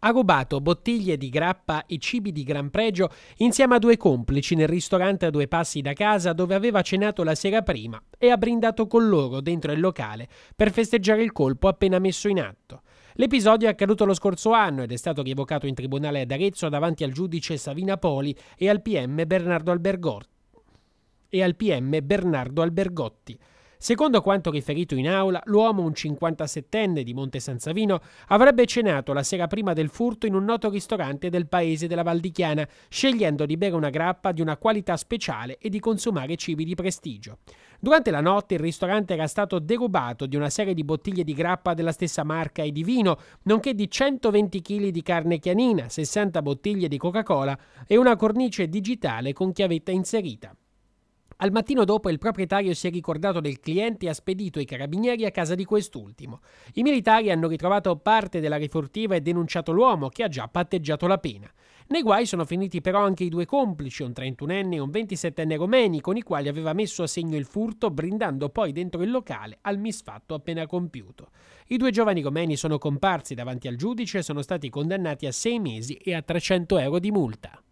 ha rubato bottiglie di grappa e cibi di gran pregio insieme a due complici nel ristorante a due passi da casa dove aveva cenato la sera prima e ha brindato con loro dentro il locale per festeggiare il colpo appena messo in atto. L'episodio è accaduto lo scorso anno ed è stato rievocato in tribunale ad Arezzo davanti al giudice Savina Poli e al PM Bernardo Albergotti. Secondo quanto riferito in aula, l'uomo, un 57enne di Monte San Savino, avrebbe cenato la sera prima del furto in un noto ristorante del paese della Valdichiana, scegliendo di bere una grappa di una qualità speciale e di consumare cibi di prestigio. Durante la notte il ristorante era stato derubato di una serie di bottiglie di grappa della stessa marca e di vino, nonché di 120 kg di carne chianina, 60 bottiglie di Coca-Cola e una cornice digitale con chiavetta inserita. Al mattino dopo il proprietario si è ricordato del cliente e ha spedito i carabinieri a casa di quest'ultimo. I militari hanno ritrovato parte della rifurtiva e denunciato l'uomo che ha già patteggiato la pena. Nei guai sono finiti però anche i due complici, un 31enne e un 27enne romeni, con i quali aveva messo a segno il furto, brindando poi dentro il locale al misfatto appena compiuto. I due giovani romeni sono comparsi davanti al giudice e sono stati condannati a sei mesi e a 300 euro di multa.